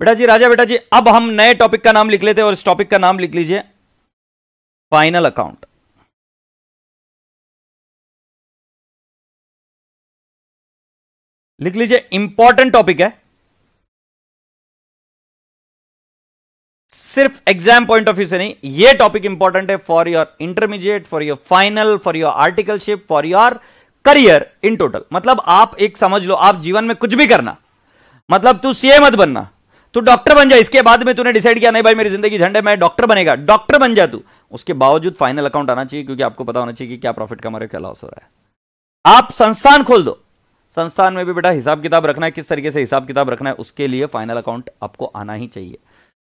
बेटा जी राजा बेटा जी अब हम नए टॉपिक का नाम लिख लेते हैं और इस टॉपिक का नाम लिख लीजिए फाइनल अकाउंट लिख लीजिए इंपॉर्टेंट टॉपिक है सिर्फ एग्जाम पॉइंट ऑफ व्यू से नहीं ये टॉपिक इंपॉर्टेंट है for your intermediate for your final for your articleship for your career in total मतलब आप एक समझ लो आप जीवन में कुछ भी करना मतलब तू सीए मत बनना तो डॉक्टर बन जा इसके बाद में तूने डिसाइड किया नहीं भाई मेरी जिंदगी झंडे मैं डॉक्टर बनेगा डॉक्टर बन जा तू उसके बावजूद फाइनल अकाउंट आना चाहिए क्योंकि आपको पता होना चाहिए कि क्या प्रॉफिट कमा रहे हो क्या लॉस हो रहा है आप संस्थान खोल दो संस्थान में भी बेटा हिसाब किताब रखना है किस तरीके से हिसाब किताब रखना है उसके लिए फाइनल अकाउंट आपको आना ही चाहिए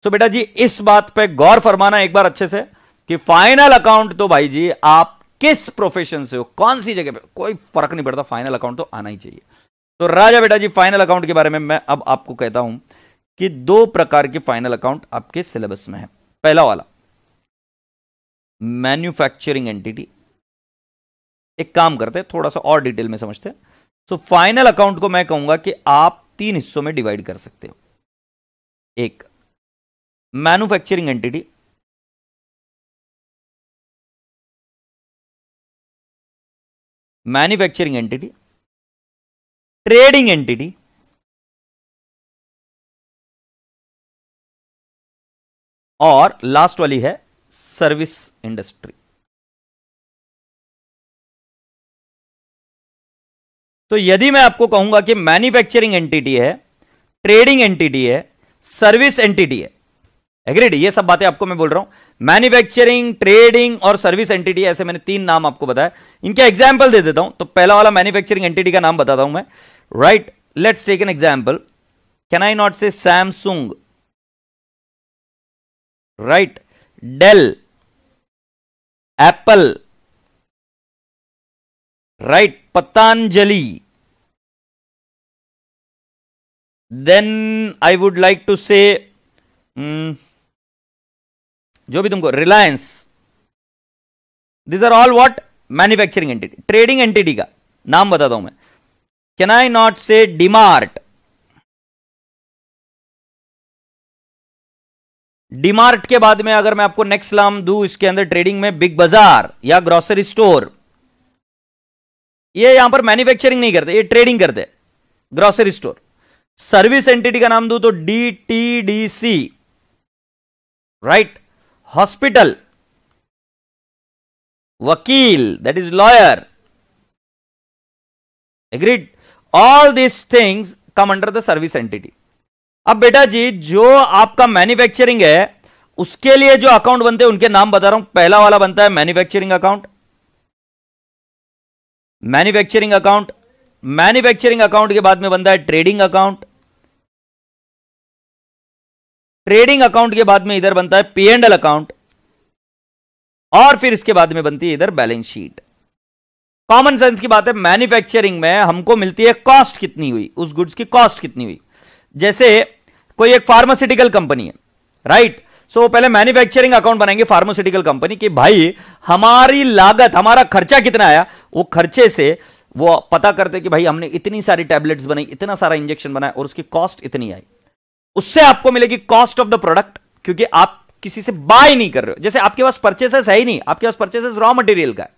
तो बेटा जी इस बात पे गौर फरमाना एक बार अच्छे से कि फाइनल अकाउंट तो भाई जी आप किस प्रोफेशन से हो कौन सी जगह पे कोई फर्क नहीं पड़ता फाइनल अकाउंट तो आना ही चाहिए तो राजा बेटा जी फाइनल अकाउंट के बारे में मैं अब आपको कहता हूं कि दो प्रकार के फाइनल अकाउंट आपके सिलेबस में है पहला वाला मैन्युफैक्चरिंग एंटिटी एक काम करते हैं थोड़ा सा और डिटेल में समझते हैं सो फाइनल अकाउंट को मैं कहूंगा कि आप तीन हिस्सों में डिवाइड कर सकते हो एक manufacturing entity manufacturing entity trading entity और लास्ट वाली है सर्विस इंडस्ट्री तो यदि मैं आपको कहूंगा कि मैन्युफैक्चरिंग एंटिटी है ट्रेडिंग एंटिटी है सर्विस एंटिटी है एग्रीड ये सब बातें आपको मैं बोल रहा हूं मैन्युफैक्चरिंग ट्रेडिंग और सर्विस एंटिटी ऐसे मैंने तीन नाम आपको बताया इनके एग्जाम्पल दे देता हूं तो पहला वाला मैन्युफैक्चरिंग एंटिटी का नाम बताता हूं मैं right let's take an example can I not say Samsung right dell apple right patanjali then i would like to say hmm, jo bhi tumko reliance these are all what manufacturing entity trading entity ka naam bata do can i not say dmart DMart के बाद में अगर मैं आपको next नाम दू इसके अंदर ट्रेडिंग में बिग बाजार या ग्रोसरी स्टोर ये यहां पर मैन्युफैक्चरिंग नहीं करते ये ट्रेडिंग करते ग्रोसरी स्टोर सर्विस एंटिटी का नाम दू तो D T D C right hospital वकील that is lawyer agreed all this things come under the service entity अब बेटा जी जो आपका मैन्युफैक्चरिंग है उसके लिए जो अकाउंट बनते हैं उनके नाम बता रहा हूं पहला वाला बनता है manufacturing account manufacturing account manufacturing account के बाद में बनता है ट्रेडिंग अकाउंट ट्रेडिंग अकाउंट के बाद में इधर बनता है पी एंड एल अकाउंट और फिर इसके बाद में बनती है इधर बैलेंस शीट कॉमन सेंस की बात है मैन्युफैक्चरिंग में हमको मिलती है कॉस्ट कितनी हुई उस गुड्स की कॉस्ट कितनी हुई जैसे कोई एक फार्मास्यूटिकल कंपनी है राइट सो so, पहले मैन्युफैक्चरिंग अकाउंट बनाएंगे फार्मास्यूटिकल कंपनी की भाई हमारी लागत हमारा खर्चा कितना आया वो खर्चे से वो पता करते कि भाई हमने इतनी सारी टैबलेट्स बनाई इतना सारा इंजेक्शन बनाया और उसकी कॉस्ट इतनी आई उससे आपको मिलेगी कॉस्ट ऑफ द प्रोडक्ट क्योंकि आप किसी से बाय नहीं कर रहे हो जैसे आपके पास परचेसेस है ही नहीं आपके पास परचेसेस रॉ मटेरियल का है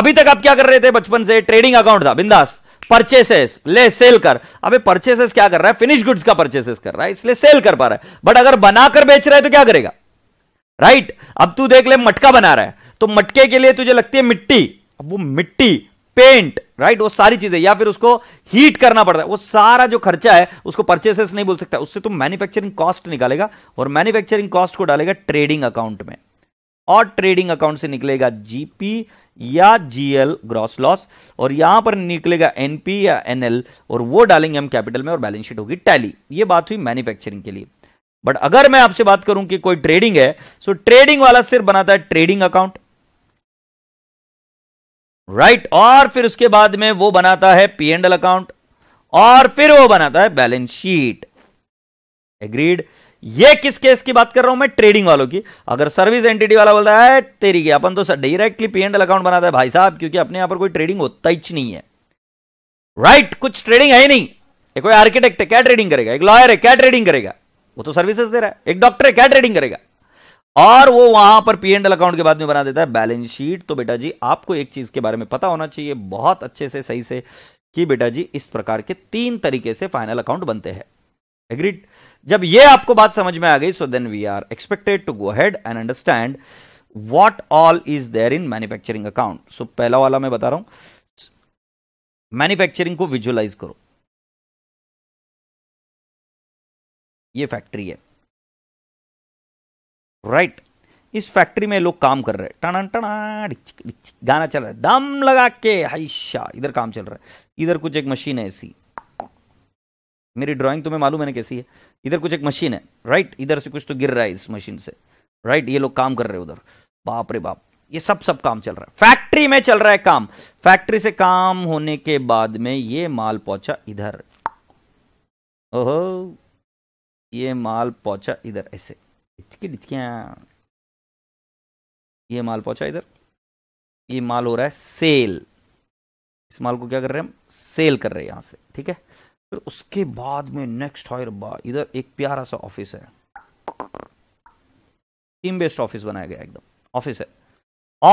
अभी तक आप क्या कर रहे थे बचपन से ट्रेडिंग अकाउंट था बिंदास परचेसेस ले सेल कर अबे परचेसेस क्या कर रहा है फिनिश गुड्स का परचेसेस कर रहा है इसलिए सेल कर पा रहा है बट अगर बनाकर बेच रहा है तो क्या करेगा राइट अब तू देख ले मटका बना रहा है तो मटके के लिए तुझे लगती है मिट्टी अब वो मिट्टी पेंट राइट वो सारी चीजें या फिर उसको हीट करना पड़ता है वो सारा जो खर्चा है उसको परचेसेस नहीं बोल सकता उससे तुम मैन्युफैक्चरिंग कॉस्ट निकालेगा और मैन्युफैक्चरिंग कॉस्ट को डालेगा ट्रेडिंग अकाउंट में और ट्रेडिंग अकाउंट से निकलेगा जीपी या जीएल ग्रॉस लॉस और यहां पर निकलेगा एनपी या एनएल और वो डालेंगे हम कैपिटल में और बैलेंस शीट होगी टैली ये बात हुई मैन्युफैक्चरिंग के लिए बट अगर मैं आपसे बात करूं कि कोई ट्रेडिंग है सो ट्रेडिंग वाला सिर्फ बनाता है ट्रेडिंग अकाउंट राइट और फिर उसके बाद में वो बनाता है पी एंडल अकाउंट और फिर वो बनाता है बैलेंस शीट एग्रीड ये किस केस की बात कर रहा हूं मैं ट्रेडिंग वालों की अगर सर्विस एंटिटी वाला बोलता है तेरी की अपन तो डायरेक्टली पी एंडल अकाउंट बनाता है भाई साहब क्योंकि अपने यहां पर कोई ट्रेडिंग होता ही नहीं है राइट right, कुछ ट्रेडिंग है ही नहीं एक कोई आर्किटेक्ट है क्या ट्रेडिंग करेगा एक लॉयर है क्या ट्रेडिंग करेगा वो तो सर्विसेज दे रहा है एक डॉक्टर है क्या ट्रेडिंग करेगा और वो वहां पर पी एंडल अकाउंट के बाद में बना देता है बैलेंस शीट तो बेटा जी आपको एक चीज के बारे में पता होना चाहिए बहुत अच्छे से सही से कि बेटा जी इस प्रकार के तीन तरीके से फाइनल अकाउंट बनते हैं एग्रीड जब ये आपको बात समझ में आ गई so then we are expected to go head and understand what all is there in manufacturing account so पहला वाला मैं बता रहा हूं मैन्युफैक्चरिंग को विजुअलाइज करो ये फैक्ट्री है राइट right. इस फैक्ट्री में लोग काम कर रहे हैं टना टना गाना चल रहा है दम लगा के हाइशा इधर काम चल रहा है इधर कुछ एक मशीन है ऐसी मेरी ड्राइंग तुम्हें मालूम है ना कैसी है इधर कुछ एक मशीन है राइट इधर से कुछ तो गिर रहा है इस मशीन से राइट ये लोग काम कर रहे हैं उधर बाप रे बाप ये सब सब काम चल रहा है फैक्ट्री में चल रहा है काम फैक्ट्री से काम होने के बाद में ये माल पहुंचा इधर ओहो ये माल पहुंचा इधर ऐसे डिचकी डिचकिया ये माल पहुंचा इधर ये माल हो रहा है सेल इस माल को क्या कर रहे हैं हम सेल कर रहे हैं यहां से ठीक है फिर उसके बाद में नेक्स्ट हॉयर इधर एक प्यारा सा ऑफिस है टीम बेस्ड ऑफिस बनाया गया एकदम ऑफिस है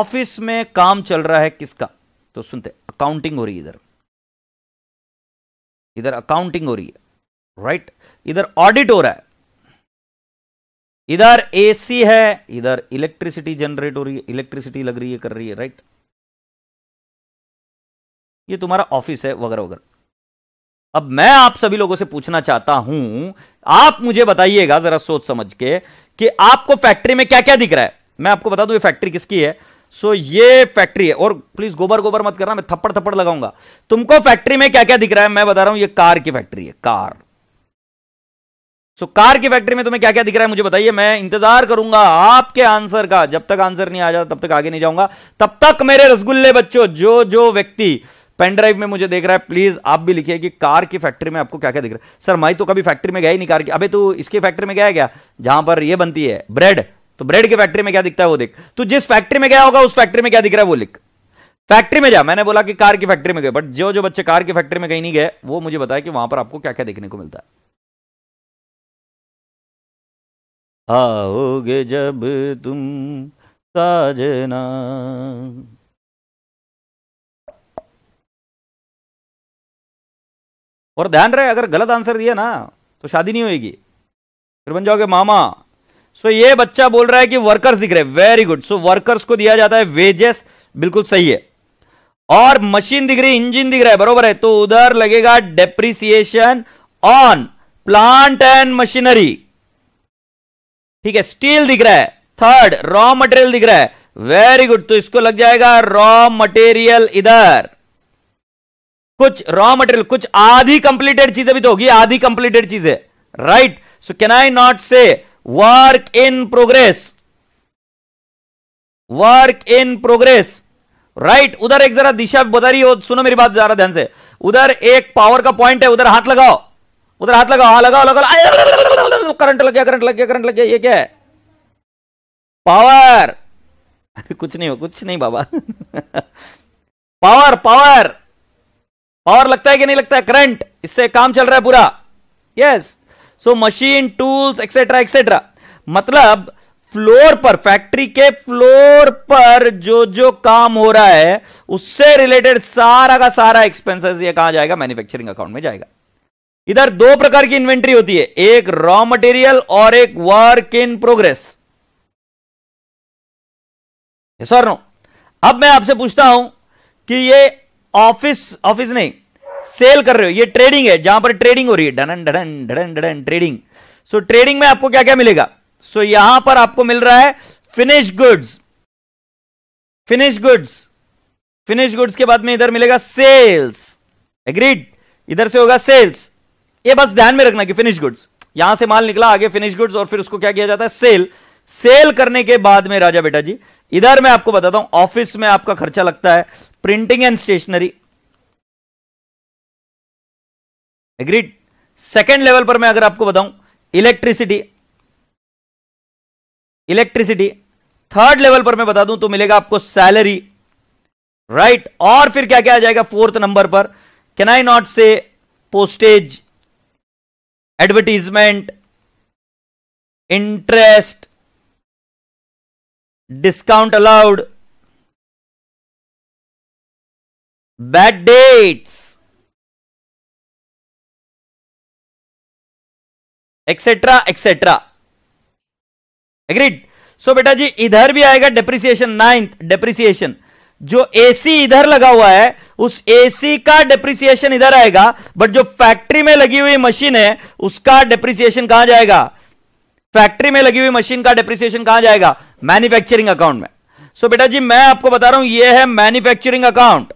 ऑफिस में काम चल रहा है किसका तो सुनते अकाउंटिंग हो रही है इधर इधर अकाउंटिंग हो रही है राइट इधर ऑडिट हो रहा है इधर एसी है इधर इलेक्ट्रिसिटी जनरेट हो रही है इलेक्ट्रिसिटी लग रही है कर रही है राइट ये तुम्हारा ऑफिस है वगैरह वगैरह अब मैं आप सभी लोगों से पूछना चाहता हूं आप मुझे बताइएगा जरा सोच समझ के कि आपको फैक्ट्री में क्या क्या दिख रहा है मैं आपको बता दू ये फैक्ट्री किसकी है सो so, ये फैक्ट्री है और प्लीज गोबर गोबर मत करना मैं थप्पड़ थप्पड़ लगाऊंगा तुमको फैक्ट्री में क्या क्या दिख रहा है मैं बता रहा हूं ये कार की फैक्ट्री है कार सो so, कार की फैक्ट्री में तुम्हें क्या क्या दिख रहा है मुझे बताइए मैं इंतजार करूंगा आपके आंसर का जब तक आंसर नहीं आ जाता तब तक आगे नहीं जाऊंगा तब तक मेरे रसगुल्ले बच्चों जो जो व्यक्ति पेनड्राइव ड्राइव में मुझे देख रहा है प्लीज आप भी लिखिए कि कार की फैक्ट्री में आपको क्या क्या दिख रहा है सर मैं तो कभी फैक्ट्री में गया ही नहीं कार की अबे तू इसकी फैक्ट्री में गया क्या जहां पर यह बनती है ब्रेड तो ब्रेड की फैक्ट्री में क्या दिखता है वो देख तू जिस फैक्ट्री में गया होगा उस फैक्ट्री में क्या दिख रहा है वो लिख फैक्ट्री में जा मैंने बोला कि कार की फैक्ट्री में गए बट जो जो बच्चे कार की फैक्ट्री में कहीं नहीं गए वो मुझे बताया कि वहां पर आपको क्या क्या देखने को मिलता है आओगे जब तुम साजना और ध्यान रहे अगर गलत आंसर दिया ना तो शादी नहीं होगी फिर बन जाओगे मामा सो so, ये बच्चा बोल रहा है कि वर्कर्स दिख रहे वेरी गुड सो वर्कर्स को दिया जाता है वेजेस बिल्कुल सही है और मशीन दिख रही इंजन दिख रहा है बरोबर है तो उधर लगेगा depreciation on plant and machinery ठीक है स्टील दिख रहा है थर्ड रॉ मटेरियल दिख रहा है वेरी गुड तो इसको लग जाएगा रॉ मटेरियल इधर कुछ रॉ मटेरियल कुछ आधी कंप्लीटेड चीजें भी तो होगी आधी कंप्लीटेड चीजें right so can I not say work in progress work in progress right उधर एक जरा दिशा बता रही हो सुनो मेरी बात जरा ध्यान से उधर एक पावर का पॉइंट है उधर हाथ लगाओ उधर हाथ लगाओ हाँ लगाओ लगाओ करंट लग गया करंट लग गया करंट लग गया ये क्या है पावर कुछ नहीं हो कुछ नहीं बाबा पावर पावर पावर लगता है कि नहीं लगता है करंट इससे काम चल रहा है पूरा yes so machine tools etcetera etcetera मतलब फ्लोर पर फैक्ट्री के फ्लोर पर जो जो काम हो रहा है उससे रिलेटेड सारा का सारा एक्सपेंसेस ये कहा जाएगा मैन्युफैक्चरिंग अकाउंट में जाएगा इधर दो प्रकार की इन्वेंट्री होती है एक रॉ मटेरियल और एक work in progress sir no अब मैं आपसे पूछता हूं कि ये ऑफिस ऑफिस नहीं सेल कर रहे हो ये ट्रेडिंग है जहां पर ट्रेडिंग हो रही है done done done done trading so trading में आपको क्या क्या मिलेगा सो so, यहां पर आपको मिल रहा है finish goods finish goods finish goods के बाद में इधर मिलेगा सेल्स एग्रीड इधर से होगा सेल्स ये बस ध्यान में रखना कि फिनिश गुड्स यहां से माल निकला आगे फिनिश गुड्स और फिर उसको क्या किया जाता है सेल सेल करने के बाद में राजा बेटा जी इधर मैं आपको बताता हूं ऑफिस में आपका खर्चा लगता है printing and stationery agreed second level पर मैं अगर आपको बताऊं इलेक्ट्रिसिटी इलेक्ट्रिसिटी थर्ड लेवल पर मैं बता दूं तो मिलेगा आपको सैलरी राइट right? और फिर क्या क्या आ जाएगा फोर्थ नंबर पर can I not say postage advertisement interest discount allowed bad dates etcetera etcetera agreed so बेटा जी इधर भी आएगा डेप्रिसिएशन नाइन्थ डेप्रिसिएशन जो एसी इधर लगा हुआ है उस एसी का डेप्रिसिएशन इधर आएगा बट जो फैक्ट्री में लगी हुई मशीन है उसका डेप्रिसिएशन कहां जाएगा फैक्ट्री में लगी हुई मशीन का डिप्रिसिएशन कहां जाएगा मैन्युफैक्चरिंग अकाउंट में सो so, बेटा जी मैं आपको बता रहा हूं यह है मैन्युफैक्चरिंग अकाउंट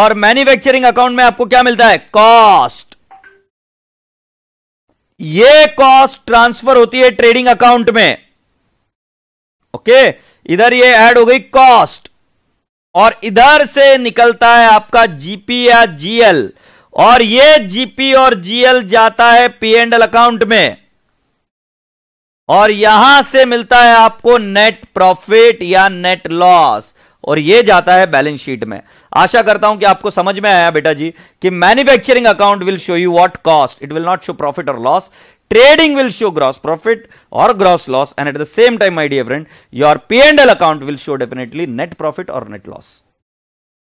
और मैन्युफैक्चरिंग अकाउंट में आपको क्या मिलता है कॉस्ट ये कॉस्ट ट्रांसफर होती है ट्रेडिंग अकाउंट में ओके okay? इधर ये ऐड हो गई कॉस्ट और इधर से निकलता है आपका जीपी या जीएल और ये जीपी और जीएल जाता है पी एंड अकाउंट में और यहां से मिलता है आपको नेट प्रॉफिट या नेट लॉस और ये जाता है बैलेंस शीट में आशा करता हूं कि आपको समझ में आया बेटा जी कि manufacturing account will show you what cost it will not show profit और loss trading will show gross profit और gross loss and at the same time my dear friend your P and L account will show definitely net profit और net loss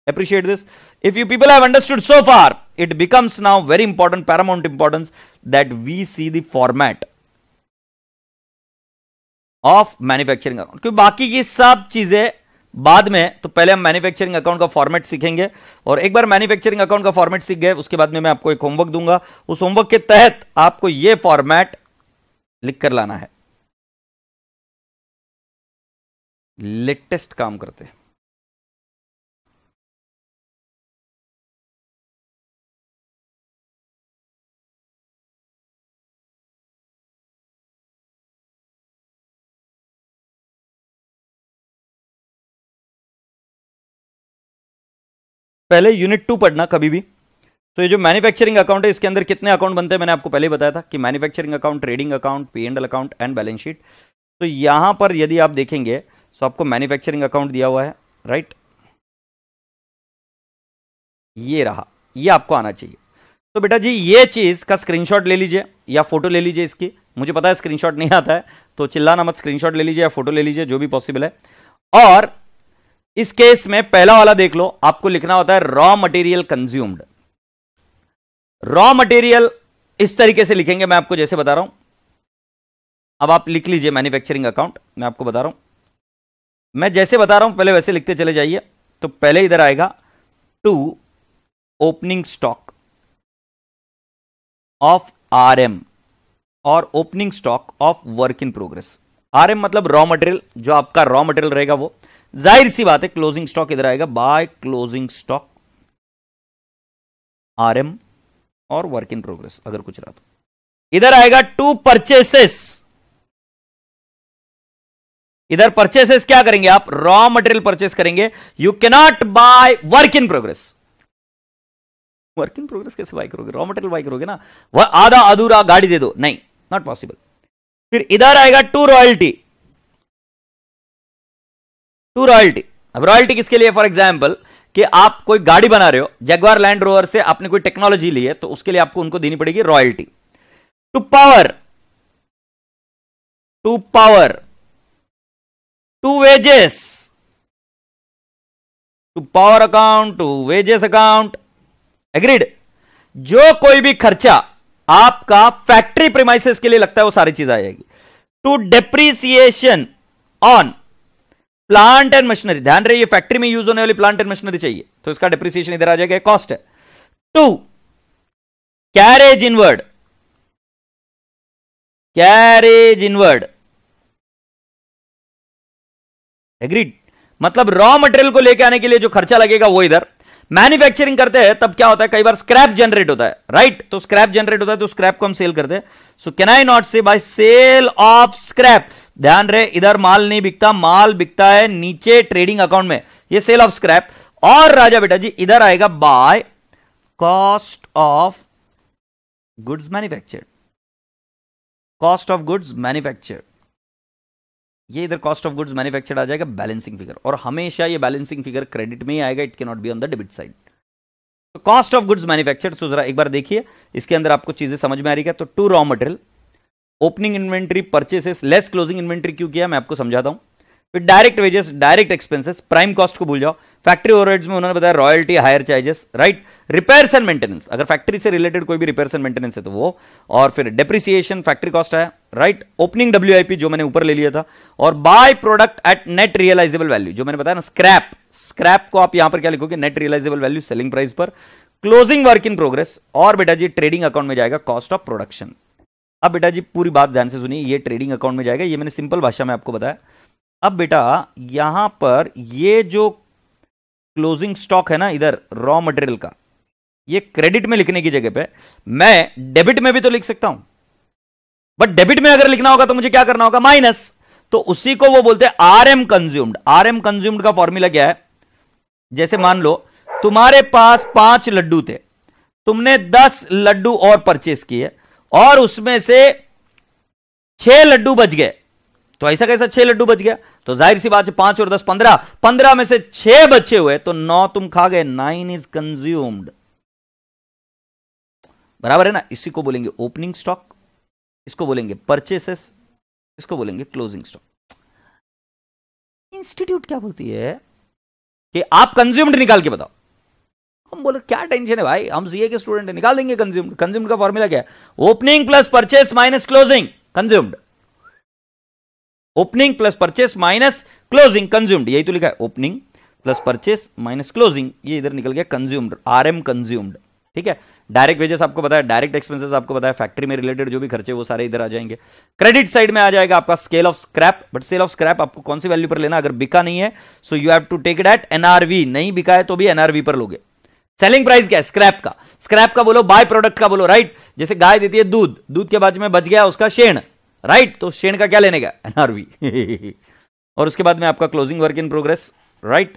appreciate this if you people है it becomes now very important now importance that we see that we of manufacturing account क्योंकि बाकी की सब चीजें बाद में तो पहले हम मैन्युफैक्चरिंग अकाउंट का फॉर्मेट सीखेंगे और एक बार मैन्युफैक्चरिंग अकाउंट का फॉर्मेट सीख गए उसके बाद में मैं आपको एक होमवर्क दूंगा उस होमवर्क के तहत आपको यह फॉर्मेट लिख कर लाना है लेटेस्ट काम करते हैं पहले यूनिट टू पढ़ना कभी भी तो ये जो मैन्युफैक्चरिंग अकाउंट है इसके अंदर कितने अकाउंट बनते हैं मैंने आपको पहले बताया था कि manufacturing account trading account P and account and balance sheet तो यहां पर यदि आप देखेंगे तो आपको मैन्युफैक्चरिंग अकाउंट दिया हुआ है राइट ये रहा ये आपको आना चाहिए तो बेटा जी ये चीज़ का स्क्रीनशॉट ले लीजिए या फोटो ले लीजिए इसकी मुझे पता है स्क्रीनशॉट नहीं आता है तो चिल्लाना मत स्क्रीनशॉट ले लीजिए या फोटो ले लीजिए जो भी पॉसिबल है और इस केस में पहला वाला देख लो आपको लिखना होता है raw material consumed raw material इस तरीके से लिखेंगे मैं आपको जैसे बता रहा हूं अब आप लिख लीजिए मैन्युफैक्चरिंग अकाउंट मैं आपको बता रहा हूं मैं जैसे बता रहा हूं पहले वैसे लिखते चले जाइए तो पहले इधर आएगा to opening stock of RM और opening stock of work in progress RM मतलब रॉ मटेरियल जो आपका रॉ मटेरियल रहेगा वो जाहिर सी बात है क्लोजिंग स्टॉक इधर आएगा बाय क्लोजिंग स्टॉक आरएम और वर्क इन प्रोग्रेस अगर कुछ रहा तो इधर आएगा टू परचेसेस इधर परचेसेस क्या करेंगे आप रॉ मटेरियल परचेस करेंगे you cannot buy work in progress work in progress कैसे बाय करोगे रॉ मटेरियल बाय करोगे ना वह आधा अधूरा गाड़ी दे दो नहीं नॉट पॉसिबल फिर इधर आएगा टू रॉयल्टी टू रॉयल्टी अब रॉयल्टी किसके लिए फॉर एग्जाम्पल कि आप कोई गाड़ी बना रहे हो जगवार लैंड रोवर से आपने कोई टेक्नोलॉजी ली है तो उसके लिए आपको उनको देनी पड़ेगी royalty to power to power to wages to power account to wages account agreed जो कोई भी खर्चा आपका फैक्ट्री प्रिमाइसिस के लिए लगता है वो सारी चीज आ जाएगी to depreciation on plant and machinery ध्यान रहे ये फैक्ट्री में यूज होने वाली प्लांट एंड मशीनरी चाहिए तो इसका डिप्रिसिएशन इधर आ जाएगा कॉस्ट है to carriage inward carriage inward agreed मतलब रॉ मटेरियल को लेके आने के लिए जो खर्चा लगेगा वो इधर मैन्युफैक्चरिंग करते हैं तब क्या होता है कई बार स्क्रैप जनरेट होता है राइट right? तो स्क्रैप जनरेट होता है तो स्क्रैप को हम सेल करते हैं so can I not say by sale of scrap ध्यान रहे इधर माल नहीं बिकता माल बिकता है नीचे ट्रेडिंग अकाउंट में ये सेल ऑफ स्क्रैप और राजा बेटा जी इधर आएगा by cost of goods manufactured cost of goods manufactured ये इधर कॉस्ट ऑफ गुड्स मैन्युफैक्चर्ड आ जाएगा बैलेंसिंग फिगर और हमेशा ये बैलेंसिंग फिगर क्रेडिट में ही आएगा it can not be on the debit side cost of goods manufactured तो जरा एक बार देखिए इसके अंदर आपको चीजें समझ में आ रही है तो to raw material opening inventory purchases less closing inventory क्यों किया मैं आपको समझाता हूं फिर direct wages direct expenses prime cost को भूल जाओ फैक्ट्री ओवरहेड्स में उन्होंने बताया royalty hire charges right repairs and maintenance अगर फैक्ट्री से रिलेटेड कोई भी रिपेयर एंड मेंटेनेंस है तो वो और फिर डेप्रिसिएशन फैक्ट्री कॉस्ट है राइट ओपनिंग डब्ल्यू जो मैंने ऊपर ले लिया था और by product at net realisable value जो मैंने बताया ना स्क्रैप स्क्रैप को आप यहां पर क्या लिखोगे net realisable value selling price पर क्लोजिंग वर्क इन प्रोग्रेस और बेटा जी ट्रेडिंग अकाउंट में जाएगा कॉस्ट ऑफ प्रोडक्शन अब बेटा जी पूरी बात ध्यान से सुनिए ये ट्रेडिंग अकाउंट में जाएगा ये मैंने सिंपल भाषा में आपको बताया अब बेटा यहां पर ये जो क्लोजिंग स्टॉक है ना इधर रॉ मटेरियल का ये क्रेडिट में लिखने की जगह पे मैं डेबिट में भी तो लिख सकता हूं बट डेबिट में अगर लिखना होगा तो मुझे क्या करना होगा माइनस तो उसी को वो बोलते हैं R M consumed R M consumed का फॉर्मूला क्या है जैसे मान लो तुम्हारे पास पांच लड्डू थे तुमने दस लड्डू और परचेस किए और उसमें से छह लड्डू बच गए तो ऐसा कैसा छह लड्डू बच गया तो जाहिर सी बात है पांच और दस पंद्रह पंद्रह में से छह बचे हुए तो नौ तुम खा गए नाइन इज कंज्यूम्ड बराबर है ना इसी को बोलेंगे ओपनिंग स्टॉक इसको बोलेंगे परचेसेस इसको बोलेंगे क्लोजिंग स्टॉक इंस्टीट्यूट क्या बोलती है कि आप कंज्यूम्ड निकाल के बताओ हम बोले क्या टेंशन है भाई हम सीए के स्टूडेंट है निकाल देंगे कंज्यूम्ड कंज्यूम्ड का फॉर्मूला क्या है opening plus purchase minus closing consumed opening plus purchase minus closing consumed यही तो लिखा है opening plus purchase minus closing ये इधर निकल गया कंज्यूम्ड आर एम कंज्यूम्ड ठीक है डायरेक्ट वेजेस आपको बताया डायरेक्ट एक्सपेंसेस आपको बताया फैक्ट्री में रिलेटेड जो भी खर्चे वो सारे इधर आ जाएंगे क्रेडिट साइड में आ जाएगा आपका scale of scrap but sale of scrap आपको कौन सी वैल्यू पर लेना अगर बिका नहीं है so you have to take it at NRV नहीं बिका है तो भी एनआरवी पर लोगे सेलिंग प्राइस क्या है स्क्रैप का स्क्रैप का बोलो बाय प्रोडक्ट का बोलो राइट जैसे गाय देती है दूध दूध के बाद में बच गया उसका शेण राइट तो शेण का क्या लेने का एनआरवी और उसके बाद में आपका closing work in progress right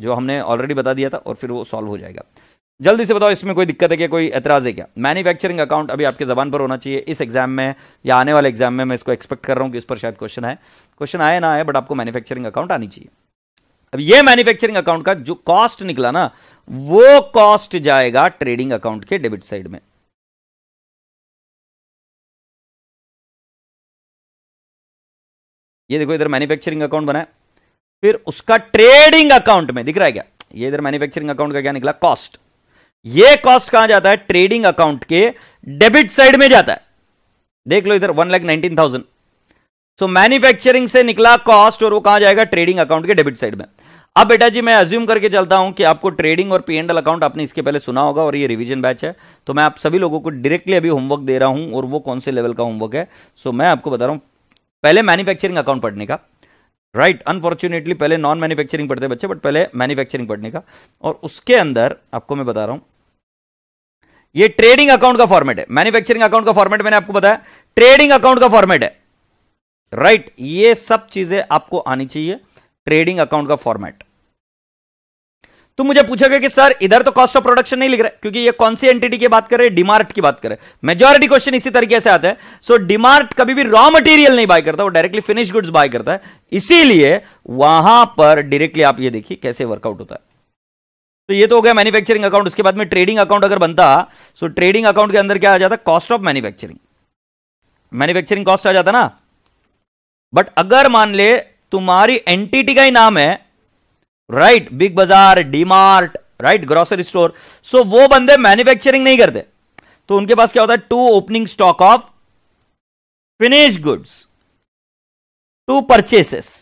जो हमने ऑलरेडी बता दिया था और फिर वो सॉल्व हो जाएगा जल्दी से बताओ इसमें कोई दिक्कत है क्या कोई एतराज है क्या मैन्युफैक्चरिंग अकाउंट अभी आपके जबान पर होना चाहिए इस एग्जाम में या आने वाले एग्जाम में मैं इसको एक्सपेक्ट कर रहा हूँ कि इस पर शायद क्वेश्चन है क्वेश्चन आए ना आए बट आपको मैन्युफैक्चरिंग अकाउंट आनी चाहिए अब ये मैन्युफैक्चरिंग अकाउंट का जो कॉस्ट निकला ना वो कॉस्ट जाएगा ट्रेडिंग अकाउंट के डेबिट साइड में ये देखो इधर मैन्युफैक्चरिंग अकाउंट बनाया फिर उसका ट्रेडिंग अकाउंट में दिख रहा है क्या ये इधर मैन्युफैक्चरिंग अकाउंट का क्या निकला कॉस्ट ये कॉस्ट कहां जाता है ट्रेडिंग अकाउंट के डेबिट साइड में जाता है देख लो इधर one lakh nineteen thousand so manufacturing से निकला कॉस्ट और वो कहां जाएगा ट्रेडिंग अकाउंट के डेबिट साइड में अब बेटा जी मैं अज्यूम करके चलता हूं कि आपको ट्रेडिंग और पी एंडल अकाउंट आपने इसके पहले सुना होगा और ये रिवीजन बैच है तो मैं आप सभी लोगों को डायरेक्टली अभी होमवर्क दे रहा हूं और वो कौन से लेवल का होमवर्क है सो मैं आपको बता रहा हूं पहले मैन्युफैक्चरिंग अकाउंट पढ़ने का राइट right, अनफॉर्चुनेटली पहले नॉन मैन्युफैक्चरिंग पढ़ते बच्चे बट पहले मैन्युफैक्चरिंग पढ़ने का और उसके अंदर आपको मैं बता रहा हूं ये ट्रेडिंग अकाउंट का फॉर्मेट है मैन्युफैक्चरिंग अकाउंट का फॉर्मेट मैंने आपको बताया ट्रेडिंग अकाउंट का फॉर्मेट है राइट right, ये सब चीजें आपको आनी चाहिए ट्रेडिंग अकाउंट का फॉर्मेट तो मुझे पूछोगे कि सर इधर तो कॉस्ट ऑफ प्रोडक्शन नहीं लिख रहा है क्योंकि ये कौन सी एंटिटी की बात कर रहे हैं डिमार्ट की बात कर रहे हैं मेजोरिटी क्वेश्चन इसी तरीके से आता है सो so, डिमार्ट कभी भी रॉ मटेरियल नहीं बाय करता वो डायरेक्टली फिनिश गुड्स बाय करता है इसीलिए वहां पर डायरेक्टली आप ये देखिए कैसे वर्कआउट होता है तो ये तो हो गया मैन्युफैक्चरिंग अकाउंट उसके बाद में ट्रेडिंग अकाउंट अगर बनता सो ट्रेडिंग अकाउंट के अंदर क्या आ जाता cost of manufacturing manufacturing cost आ जाता ना बट अगर मान ले तुम्हारी एंटिटी का ही नाम है right Big Bazaar DMart right grocery store so वो बंदे मैन्युफैक्चरिंग नहीं करते तो उनके पास क्या होता है to opening stock of finish goods to purchases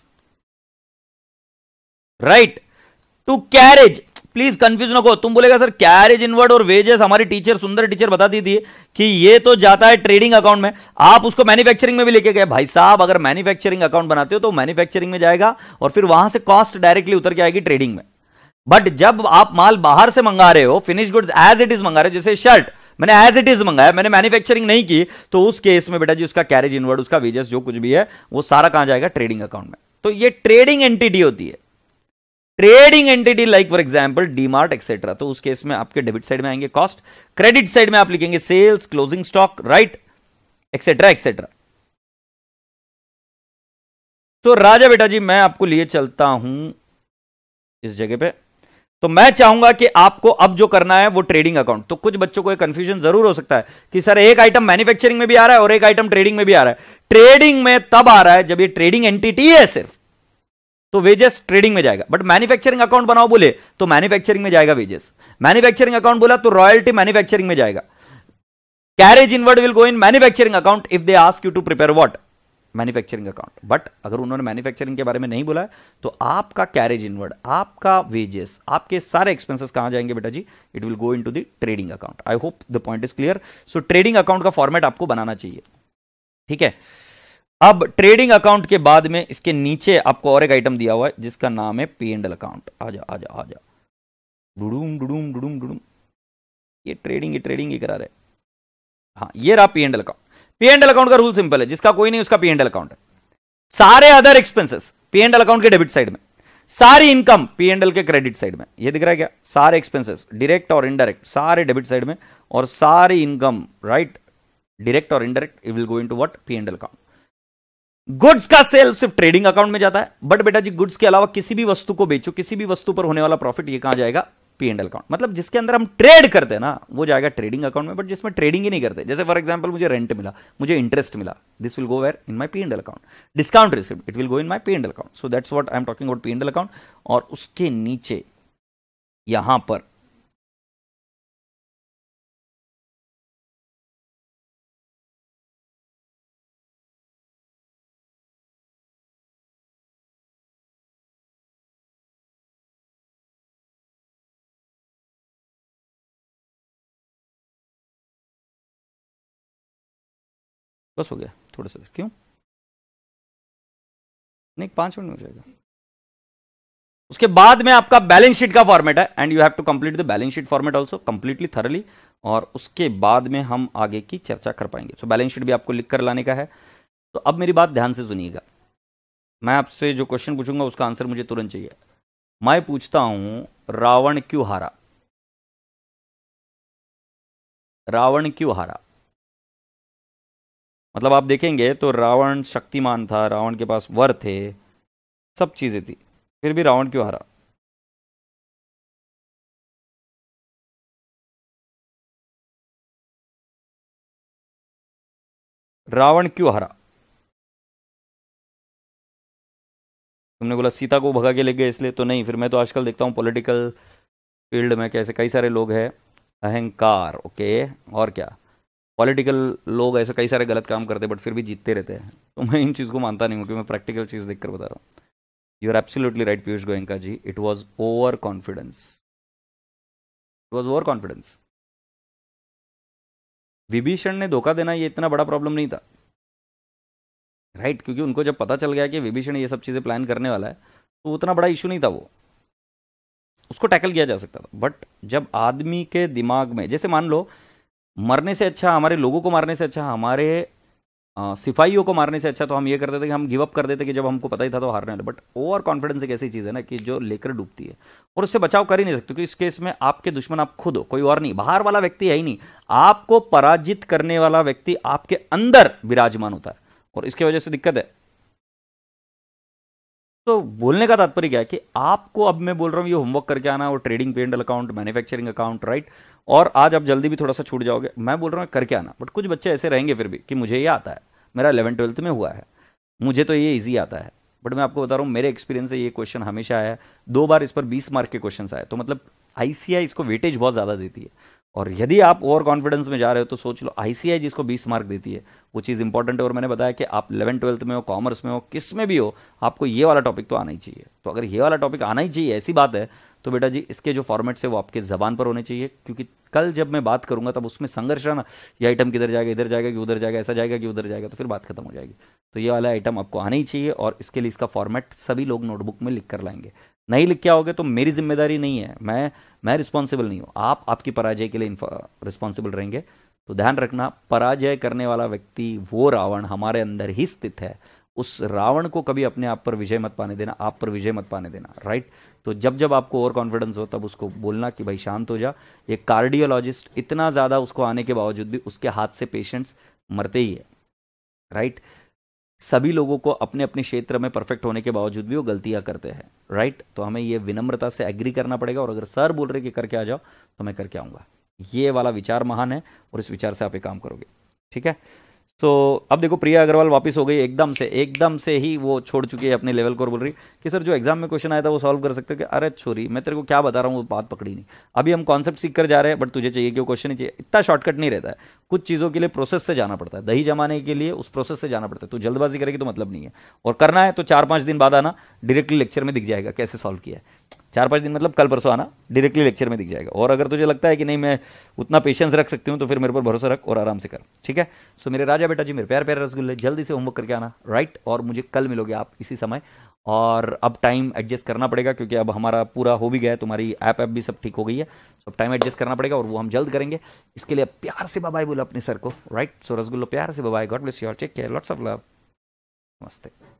right to carriage please confuse ना हो तुम बोलेगा सर कैरेज इनवर्ड और वेजेस हमारी टीचर सुंदर टीचर बताती थी कि ये तो जाता है ट्रेडिंग अकाउंट में आप उसको मैन्युफैक्चरिंग में भी लेके गए भाई साहब अगर मैन्युफैक्चरिंग अकाउंट बनाते हो तो मैन्युफैक्चरिंग में जाएगा और फिर वहां से कॉस्ट डायरेक्टली उतर के आएगी ट्रेडिंग में बट जब आप माल बाहर से मंगा रहे हो finish goods as it is मंगा रहे हो जैसे शर्ट मैंने एज इट इज मंगाया मैंने मैन्युफैक्चरिंग नहीं की तो उस केस में बेटा जी उसका कैरेज इनवर्ड उसका वेजेस जो कुछ भी है वो सारा कहां जाएगा ट्रेडिंग अकाउंट में तो ये ट्रेडिंग एंटिटी होती है trading entity like for example DMart etcetera तो उस केस में आपके डेबिट साइड में आएंगे कॉस्ट क्रेडिट साइड में आप लिखेंगे sales closing stock right etcetera etcetera तो राजा बेटा जी मैं आपको लिए चलता हूं इस जगह पे तो मैं चाहूंगा कि आपको अब जो करना है वो ट्रेडिंग अकाउंट तो कुछ बच्चों को एक कंफ्यूजन जरूर हो सकता है कि सर एक आइटम मैन्युफैक्चरिंग में भी आ रहा है और एक आइटम ट्रेडिंग में भी आ रहा है ट्रेडिंग में तब आ रहा है जब ये ट्रेडिंग एंटिटी है सिर्फ तो वेजेस ट्रेडिंग में जाएगा बट मैन्युफैक्चरिंग अकाउंट बनाओ बोले तो मैन्युफैक्चरिंग में जाएगा वेजेस मैन्युफैक्चरिंग अकाउंट बोला तो रॉयल्टी मैन्युफैक्चरिंग में जाएगा carriage inward will go in manufacturing account if they ask you to prepare what manufacturing account but अगर उन्होंने मैन्युफैक्चरिंग के बारे में नहीं बोला तो आपका कैरेज इनवर्ड आपका वेजेस आपके सारे एक्सपेंसेस कहां जाएंगे बेटा जी it will go into the trading account I hope the point is clear so trading account का फॉर्मेट आपको बनाना चाहिए ठीक है अब ट्रेडिंग अकाउंट के बाद में इसके नीचे आपको और एक आइटम दिया हुआ है जिसका नाम है पी एंडल अकाउंट जा आ जा डुडूम डुडूम डुडूम डुडूम ये ट्रेडिंग ये ट्रेडिंग ही करा रहे हाँ ये रहा P and L account P and L account का रूल सिंपल है जिसका कोई नहीं उसका पी एंडल अकाउंट है सारे other expenses P and L account के डेबिट साइड में सारी इनकम पी एंडल के क्रेडिट साइड में ये दिख रहा है क्या सारे एक्सपेंसेस डायरेक्ट और इनडायरेक्ट सारे डेबिट साइड में और सारी इनकम राइट डायरेक्ट और indirect it will go into what P and L account goods का सेल सिर्फ ट्रेडिंग अकाउंट में जाता है बट बेटा जी गुड्स के अलावा किसी भी वस्तु को बेचो किसी भी वस्तु पर होने वाला प्रॉफिट ये कहा जाएगा पी एंड अकाउंट मतलब जिसके अंदर हम ट्रेड करते हैं ना वो जाएगा ट्रेडिंग अकाउंट में बट जिसमें ट्रेडिंग ही नहीं करते जैसे फॉर एग्जाम्पल मुझे रेंट मिला मुझे इंटरेस्ट मिला this will go where in my P and account discount receipt it will go in my P and account so that's what I am talking about P and account और उसके नीचे यहां पर बस हो गया थोड़ा सा क्यों नहीं पाँच मिनट में हो जाएगा उसके बाद में आपका बैलेंस शीट का फॉर्मेट है and you have to complete the balance sheet format also completely thoroughly और उसके बाद में हम आगे की चर्चा कर पाएंगे सो बैलेंस शीट भी आपको लिख कर लाने का है तो अब मेरी बात ध्यान से सुनिएगा मैं आपसे जो क्वेश्चन पूछूंगा उसका आंसर मुझे तुरंत चाहिए मैं पूछता हूं रावण क्यों हारा रावण क्यों हारा मतलब आप देखेंगे तो रावण शक्तिमान था रावण के पास वर थे सब चीज़ें थी फिर भी रावण क्यों हारा रावण क्यों हारा तुमने बोला सीता को भगा के ले गए इसलिए तो नहीं फिर मैं तो आजकल देखता हूं पॉलिटिकल फील्ड में कैसे कई सारे लोग हैं अहंकार ओके और क्या पॉलिटिकल लोग ऐसे कई सारे गलत काम करते हैं बट फिर भी जीतते रहते हैं तो मैं इन चीज़ को मानता नहीं हूँ क्योंकि मैं प्रैक्टिकल चीज़ देख बता रहा हूँ you are absolutely right Piyush Goenka ji it was over confidence it was over confidence Vibhishan ने धोखा देना ये इतना बड़ा प्रॉब्लम नहीं था राइट right, क्योंकि उनको जब पता चल गया कि विभीषण ये सब चीज़ें प्लान करने वाला है तो उतना बड़ा इशू नहीं था वो उसको टैकल किया जा सकता था बट जब आदमी के दिमाग में जैसे मान लो मरने से अच्छा हमारे लोगों को मारने से अच्छा हमारे सिपाहियों को मारने से अच्छा तो हम ये करते थे कि हम गिव अप कर देते कि जब हमको पता ही था तो हारने वाले बट ओवर कॉन्फिडेंस एक ऐसी चीज़ है ना कि जो लेकर डूबती है और उससे बचाव कर ही नहीं सकते क्योंकि इस केस में आपके दुश्मन आप खुद हो कोई और नहीं बाहर वाला व्यक्ति है ही नहीं आपको पराजित करने वाला व्यक्ति आपके अंदर विराजमान होता है और इसकी वजह से दिक्कत है तो बोलने का तात्पर्य क्या है कि आपको अब मैं बोल रहा हूँ ये होमवर्क करके आना और trading P and L account manufacturing account right और आज आप जल्दी भी थोड़ा सा छूट जाओगे मैं बोल रहा हूँ करके आना बट कुछ बच्चे ऐसे रहेंगे फिर भी कि मुझे ये आता है मेरा इलेवन ट्वेल्थ में हुआ है मुझे तो ये ईजी आता है बट मैं आपको बता रहा हूँ मेरे एक्सपीरियंस से ये क्वेश्चन हमेशा आया है दो बार इस पर बीस मार्क के क्वेश्चन आए तो मतलब आईसीआई इसको वेटेज बहुत ज़्यादा देती है और यदि आप ओवर कॉन्फिडेंस में जा रहे हो तो सोच लो आईसीआई जिसको 20 मार्क देती है वो चीज़ इंपॉर्टेंट है और मैंने बताया कि आप इलेवन ट्वेल्थ में हो कॉमर्स में हो किस में भी हो आपको ये वाला टॉपिक तो आना ही चाहिए तो अगर ये वाला टॉपिक आना ही चाहिए ऐसी बात है तो बेटा जी इसके जो फॉर्मेट्स है वो आपके ज़बान पर होने चाहिए क्योंकि कल जब मैं बात करूंगा तब उसमें संघर्ष है ना ये आइटम किधर जाएगा इधर जाएगा कि उधर जाएगा ऐसा जाएगा कि उधर जाएगा तो फिर बात खत्म हो जाएगी तो ये वाला आइटम आपको आना ही चाहिए और इसके लिए इसका फॉर्मेट सभी लोग नोटबुक में लिख कर लाएंगे नहीं लिख के आओगे तो मेरी जिम्मेदारी नहीं है मैं मैं रिस्पॉन्सिबल नहीं हूँ आप आपकी पराजय के लिए रिस्पॉन्सिबल रहेंगे तो ध्यान रखना पराजय करने वाला व्यक्ति वो रावण हमारे अंदर ही स्थित है उस रावण को कभी अपने आप पर विजय मत पाने देना आप पर विजय मत पाने देना राइट तो जब जब आपको ओवर कॉन्फिडेंस हो तब उसको बोलना कि भाई शांत हो जा एक कार्डियोलॉजिस्ट इतना ज़्यादा उसको आने के बावजूद भी उसके हाथ से पेशेंट्स मरते ही है राइट सभी लोगों को अपने अपने क्षेत्र में परफेक्ट होने के बावजूद भी वो गलतियां करते हैं राइट तो हमें ये विनम्रता से एग्री करना पड़ेगा और अगर सर बोल रहे कि करके आ जाओ तो मैं करके आऊंगा ये वाला विचार महान है और इस विचार से आप ये काम करोगे ठीक है तो अब देखो प्रिया अग्रवाल वापस हो गई एकदम से एकदम से ही वो छोड़ चुकी है अपने लेवल को और बोल रही कि सर जो एग्जाम में क्वेश्चन आया था वो सॉल्व कर सकते हो कि अरे छोरी मैं तेरे को क्या बता रहा हूँ वो बात पकड़ी नहीं अभी हम कॉन्सेप्ट सीख कर जा रहे हैं बट तुझे चाहिए कि वो क्वेश्चन ही चाहिए इतना शॉर्टकट नहीं रहता है कुछ चीज़ों के लिए प्रोसेस से जाना पड़ता है दही जमाने के लिए उस प्रोसेस से जाना पड़ता है तो जल्दबाजी करेगी तो मतलब नहीं है और करना है तो चार पाँच दिन बाद आना डायरेक्टली लेक्चर में दिख जाएगा कैसे सॉल्व किया है चार पाँच दिन मतलब कल परसों आना डायरेक्टली लेक्चर में दिख जाएगा और अगर तुझे लगता है कि नहीं मैं उतना पेशेंस रख सकती हूँ तो फिर मेरे पर भरोसा रख और आराम से कर ठीक है सो मेरे राजा बेटा जी मेरे प्यार प्यार रसगुल्ले जल्दी से होमवर्क करके आना राइट और मुझे कल मिलोगे आप इसी समय और अब टाइम एडजस्ट करना पड़ेगा क्योंकि अब हमारा पूरा हो भी गया है तुम्हारी ऐप ऐप भी सब ठीक हो गई है सो अब टाइम एडजस्ट करना पड़ेगा और वो हम जल्द करेंगे इसके लिए प्यार से बाबाई बोलो अपने सर को राइट सो रसगुल्लो प्यार से बाबाई God bless you take care lots of love नमस्ते